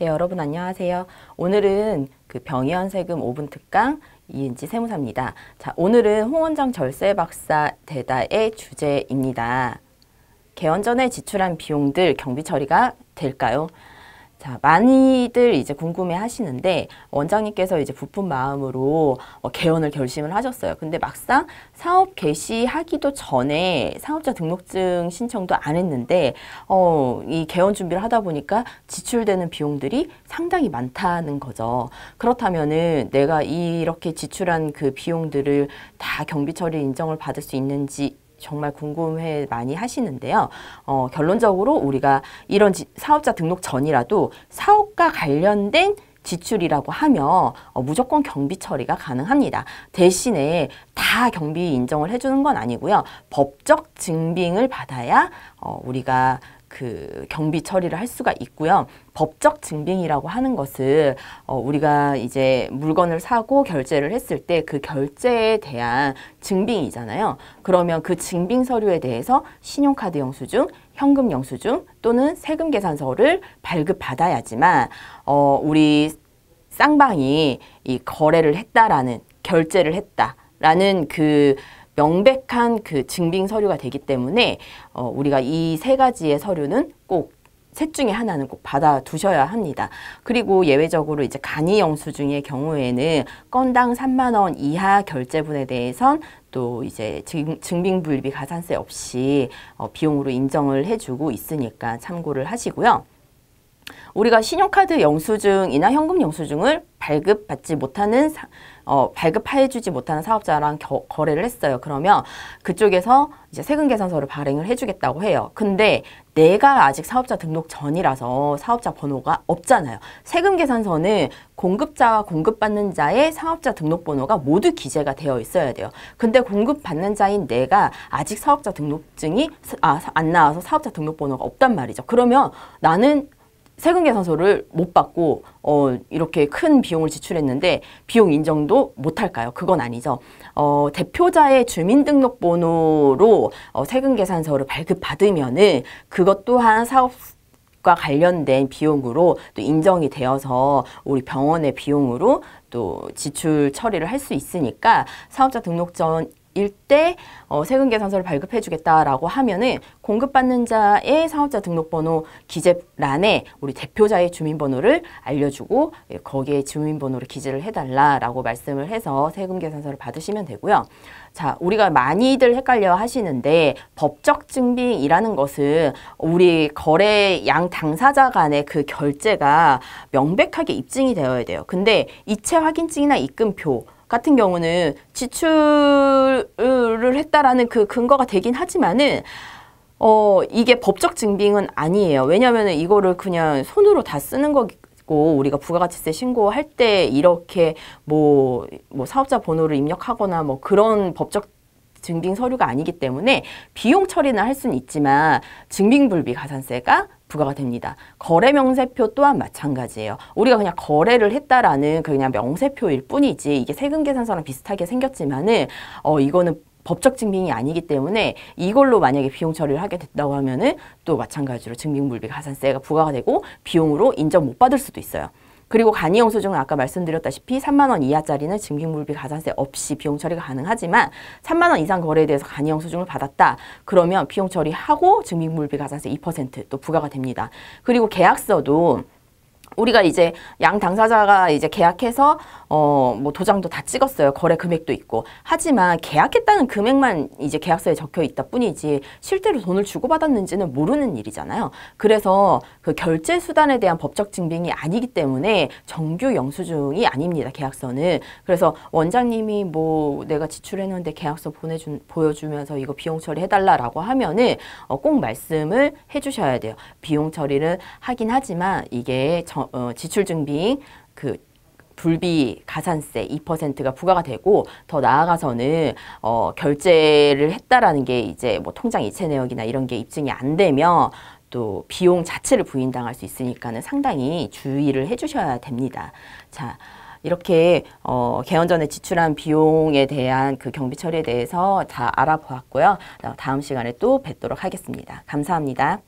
네, 여러분 안녕하세요. 오늘은 그 병이현 세금 5분 특강 이은지 세무사입니다. 자, 오늘은 홍원장 절세 박사 대다의 주제입니다. 개헌 전에 지출한 비용들 경비 처리가 될까요? 자, 많이들 이제 궁금해 하시는데 원장님께서 이제 부푼 마음으로 어, 개헌을 결심을 하셨어요. 근데 막상 사업 개시하기도 전에 사업자 등록증 신청도 안 했는데 어, 이개헌 준비를 하다 보니까 지출되는 비용들이 상당히 많다는 거죠. 그렇다면은 내가 이렇게 지출한 그 비용들을 다 경비 처리 인정을 받을 수 있는지 정말 궁금해 많이 하시는데요. 어, 결론적으로 우리가 이런 지, 사업자 등록 전이라도 사업과 관련된 지출이라고 하며 어, 무조건 경비 처리가 가능합니다. 대신에 다 경비 인정을 해주는 건 아니고요. 법적 증빙을 받아야 어, 우리가 그 경비 처리를 할 수가 있고요. 법적 증빙이라고 하는 것은 어, 우리가 이제 물건을 사고 결제를 했을 때 그 결제에 대한 증빙이잖아요. 그러면 그 증빙 서류에 대해서 신용카드 영수증, 현금 영수증 또는 세금 계산서를 발급받아야지만 어, 우리 쌍방이 이 거래를 했다라는 결제를 했다라는 그 명백한 그 증빙 서류가 되기 때문에 어, 우리가 이 세 가지의 서류는 꼭 셋 중에 하나는 꼭 받아두셔야 합니다. 그리고 예외적으로 이제 간이 영수증의 경우에는 건당 3만 원 이하 결제분에 대해선 또 이제 증빙불비 부 가산세 없이 어, 비용으로 인정을 해주고 있으니까 참고를 하시고요. 우리가 신용카드 영수증이나 현금 영수증을 발급받지 못하는 사, 어, 발급해주지 못하는 사업자랑 겨, 거래를 했어요. 그러면 그쪽에서 이제 세금 계산서를 발행을 해주겠다고 해요. 근데 내가 아직 사업자 등록 전이라서 사업자 번호가 없잖아요. 세금 계산서는 공급자와 공급받는 자의 사업자 등록번호가 모두 기재가 되어 있어야 돼요. 근데 공급받는 자인 내가 아직 사업자 등록증이 아, 안 나와서 사업자 등록번호가 없단 말이죠. 그러면 나는 세금 계산서를 못 받고 어, 이렇게 큰 비용을 지출했는데 비용 인정도 못할까요? 그건 아니죠. 어, 대표자의 주민등록번호로 어, 세금 계산서를 발급받으면은 그것 또한 사업 과 관련된 비용으로 또 인정이 되어서 우리 병원의 비용으로 또 지출 처리를 할 수 있으니까 사업자 등록전 일대 어, 세금 계산서를 발급해 주겠다라고 하면은 공급받는 자의 사업자 등록번호 기재란에 우리 대표자의 주민번호를 알려주고 예, 거기에 주민번호를 기재를 해달라라고 말씀을 해서 세금 계산서를 받으시면 되고요. 자, 우리가 많이들 헷갈려 하시는데 법적 증빙이라는 것은 우리 거래양 당사자 간의 그 결제가 명백하게 입증이 되어야 돼요. 근데 이체 확인증이나 입금표 같은 경우는 지출을 했다라는 그 근거가 되긴 하지만은 어 이게 법적 증빙은 아니에요. 왜냐면은 이거를 그냥 손으로 다 쓰는 거고 우리가 부가가치세 신고할 때 이렇게 뭐, 뭐 사업자 번호를 입력하거나 뭐 그런 법적 증빙 서류가 아니기 때문에 비용 처리는 할 수는 있지만 증빙불비 가산세가 부과가 됩니다. 거래 명세표 또한 마찬가지예요. 우리가 그냥 거래를 했다라는 그 그냥 명세표일 뿐이지 이게 세금 계산서랑 비슷하게 생겼지만은 어 이거는 법적 증빙이 아니기 때문에 이걸로 만약에 비용 처리를 하게 됐다고 하면은 또 마찬가지로 증빙물비 가산세가 부과가 되고 비용으로 인정 못 받을 수도 있어요. 그리고 간이용 수증은 아까 말씀드렸다시피 3만 원 이하짜리는 증빙물비 가산세 없이 비용 처리가 가능하지만 3만 원 이상 거래에 대해서 간이용 수증을 받았다. 그러면 비용 처리하고 증빙물비 가산세 2%또 부과가 됩니다. 그리고 계약서도 우리가 이제 양 당사자가 이제 계약해서 어 뭐 도장도 다 찍었어요. 거래 금액도 있고. 하지만 계약했다는 금액만 이제 계약서에 적혀 있다 뿐이지 실제로 돈을 주고받았는지는 모르는 일이잖아요. 그래서 그 결제 수단에 대한 법적 증빙이 아니기 때문에 정규 영수증이 아닙니다. 계약서는. 그래서 원장님이 뭐 내가 지출했는데 계약서 보내준 보여주면서 이거 비용 처리 해달라라고 하면은 어꼭 말씀을 해주셔야 돼요. 비용 처리를 하긴 하지만 이게 정 어, 지출 증빙 그 불비 가산세 2%가 부과가 되고 더 나아가서는 어, 결제를 했다라는 게 이제 뭐 통장 이체 내역이나 이런 게 입증이 안 되면 또 비용 자체를 부인당할 수 있으니까는 상당히 주의를 해주셔야 됩니다. 자. 이렇게 어, 개헌 전에 지출한 비용에 대한 그 경비 처리에 대해서 다 알아보았고요. 어, 다음 시간에 또 뵙도록 하겠습니다. 감사합니다.